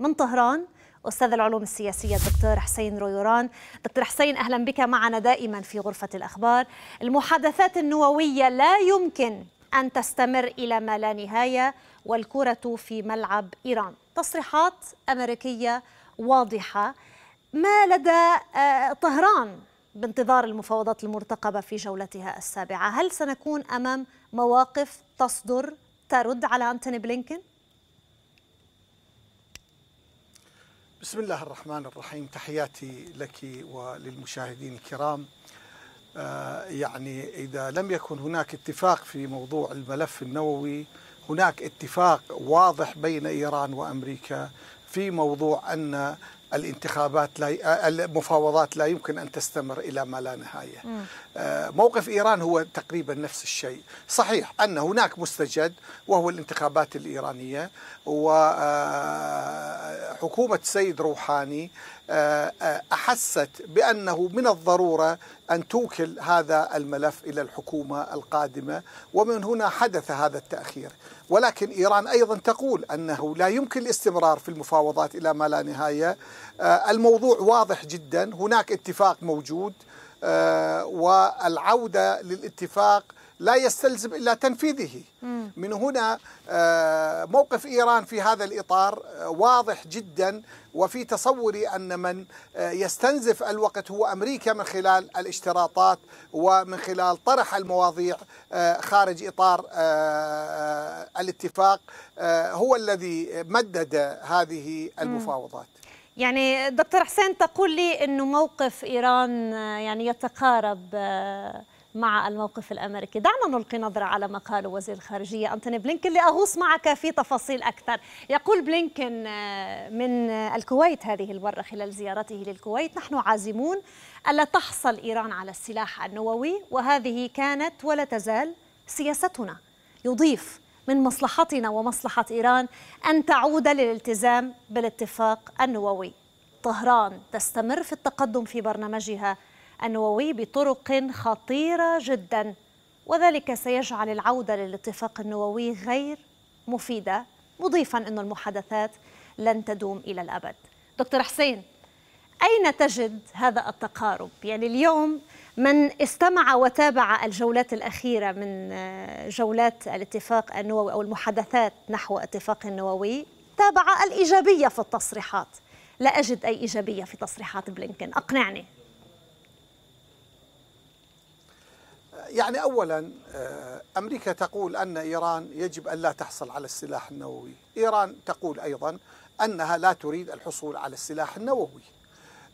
من طهران استاذ العلوم السياسيه الدكتور حسين رويوران دكتور حسين اهلا بك معنا دائما في غرفه الاخبار المحادثات النوويه لا يمكن ان تستمر الى ما لا نهايه والكره في ملعب ايران تصريحات امريكيه واضحه ما لدى آه، طهران بانتظار المفاوضات المرتقبه في جولتها السابعه هل سنكون امام مواقف تصدر ترد على انتوني بلينكن بسم الله الرحمن الرحيم تحياتي لك وللمشاهدين الكرام آه، يعني إذا لم يكن هناك اتفاق في موضوع الملف النووي هناك اتفاق واضح بين إيران وأمريكا في موضوع أن الانتخابات لا آه، المفاوضات لا يمكن ان تستمر الى ما لا نهايه. م. آه، موقف ايران هو تقريبا نفس الشيء، صحيح ان هناك مستجد وهو الانتخابات الايرانيه و حكومة السيد روحاني آه، آه، أحست بأنه من الضرورة أن توكل هذا الملف إلى الحكومة القادمة ومن هنا حدث هذا التأخير ولكن إيران أيضا تقول أنه لا يمكن الاستمرار في المفاوضات إلى ما لا نهاية آه، الموضوع واضح جدا هناك اتفاق موجود آه، والعودة للاتفاق لا يستلزم إلا تنفيذه من هنا آه، موقف إيران في هذا الإطار آه، واضح جدا وفي تصوري أن من يستنزف الوقت هو أمريكا من خلال الاشتراطات ومن خلال طرح المواضيع خارج إطار الاتفاق هو الذي مدد هذه المفاوضات يعني دكتور حسين تقول لي أنه موقف إيران آه، يعني يتقارب آه، مع الموقف الامريكي، دعنا نلقي نظره على ما قاله وزير الخارجيه انتوني بلينكن لاغوص معك في تفاصيل اكثر، يقول بلينكن آه، من الكويت هذه المره خلال زيارته للكويت، نحن عازمون الا تحصل ايران على السلاح النووي وهذه كانت ولا تزال سياستنا، يضيف من مصلحتنا ومصلحة إيران أن تعود للالتزام بالاتفاق النووي طهران تستمر في التقدم في برنامجها النووي بطرق خطيرة جدا وذلك سيجعل العودة للاتفاق النووي غير مفيدة مضيفا أن المحادثات لن تدوم إلى الأبد دكتور حسين أين تجد هذا التقارب؟ يعني اليوم من استمع وتابع الجولات الأخيرة من آه، جولات الاتفاق النووي أو المحادثات نحو اتفاق النووي تابع الإيجابية في التصريحات لا أجد أي إيجابية في تصريحات بلينكن أقنعني يعني أولا آه، أمريكا تقول أن إيران يجب أن لا تحصل على السلاح النووي إيران تقول أيضا أنها لا تريد الحصول على السلاح النووي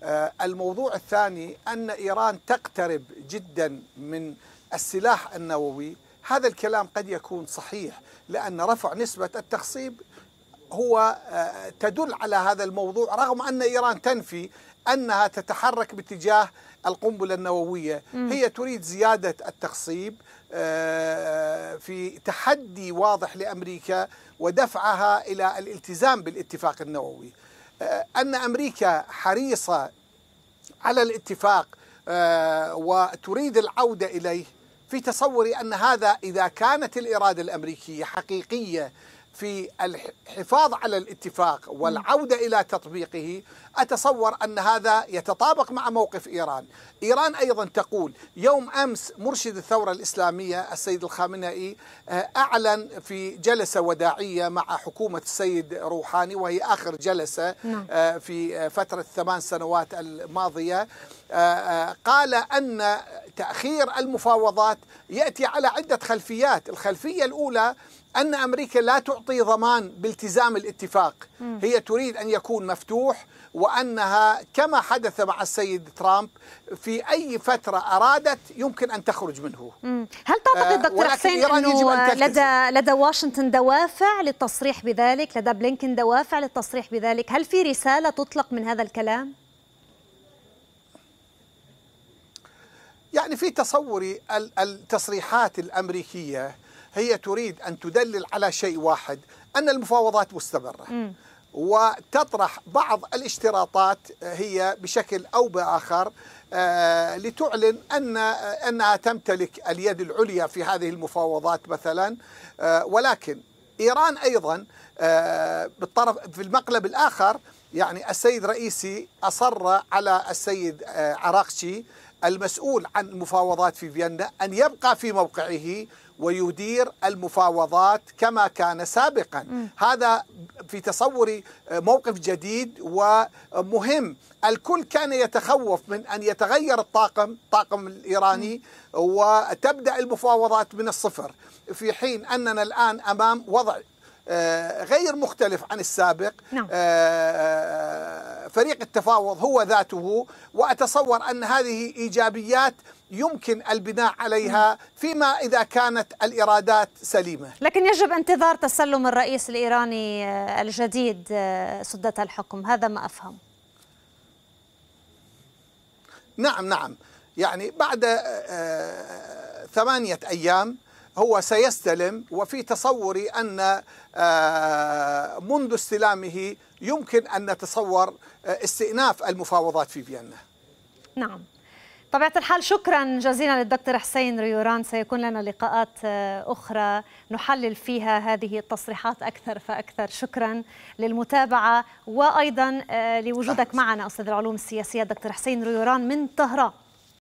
آه، الموضوع الثاني أن إيران تقترب جدا من السلاح النووي هذا الكلام قد يكون صحيح لأن رفع نسبة التخصيب هو آه، تدل على هذا الموضوع رغم أن إيران تنفي أنها تتحرك باتجاه القنبلة النووية هي تريد زيادة التخصيب آه، في تحدي واضح لأمريكا ودفعها إلى الالتزام بالاتفاق النووي آه، أن أمريكا حريصة على الاتفاق آه، وتريد العودة إليه في تصوري أن هذا إذا كانت الإرادة الأمريكية حقيقية في الحفاظ على الاتفاق والعوده الى تطبيقه اتصور ان هذا يتطابق مع موقف ايران. ايران ايضا تقول يوم امس مرشد الثوره الاسلاميه السيد الخامنئي آه، اعلن في جلسه وداعيه مع حكومه السيد روحاني وهي اخر جلسه نعم. آه، في آه، فتره الثمان سنوات الماضيه قال ان تاخير المفاوضات ياتي على عده خلفيات، الخلفيه الاولى ان امريكا لا تعطي تعطي ضمان بالتزام الاتفاق هي تريد أن يكون مفتوح وأنها كما حدث مع السيد ترامب في أي فترة أرادت يمكن أن تخرج منه هل تعتقد آه، دكتور حسين أنه أن لدى, لدى واشنطن دوافع للتصريح بذلك لدى بلينكن دوافع للتصريح بذلك هل في رسالة تطلق من هذا الكلام؟ يعني في تصوري التصريحات الأمريكية هي تريد أن تدلل على شيء واحد أن المفاوضات مستمرة م. وتطرح بعض الاشتراطات آه، هي بشكل او باخر آه، لتعلن ان آه، انها تمتلك اليد العليا في هذه المفاوضات مثلا ولكن ايران ايضا بالطرف في المقلب الاخر يعني السيد رئيسي اصر على السيد عراقشي المسؤول عن المفاوضات في فيينا أن يبقى في موقعه ويدير المفاوضات كما كان سابقا م. هذا في تصوري موقف جديد ومهم الكل كان يتخوف من أن يتغير الطاقم الطاقم الإيراني م. وتبدأ المفاوضات من الصفر في حين أننا الآن أمام وضع آه، غير مختلف عن السابق نعم. آه، آه، فريق التفاوض هو ذاته وأتصور أن هذه إيجابيات يمكن البناء عليها فيما إذا كانت الإرادات سليمة لكن يجب انتظار تسلم الرئيس الإيراني الجديد سدة الحكم هذا ما أفهم نعم نعم يعني بعد ثمانية أيام هو سيستلم وفي تصوري أن آه، منذ استلامه يمكن أن نتصور آه، استئناف المفاوضات في فيينا نعم طبيعة الحال شكرا جزيلا للدكتور حسين ريوران سيكون لنا لقاءات آه، أخرى نحلل فيها هذه التصريحات أكثر فأكثر شكرا للمتابعة وأيضا لوجودك معنا أستاذ العلوم السياسية الدكتور حسين ريوران من طهران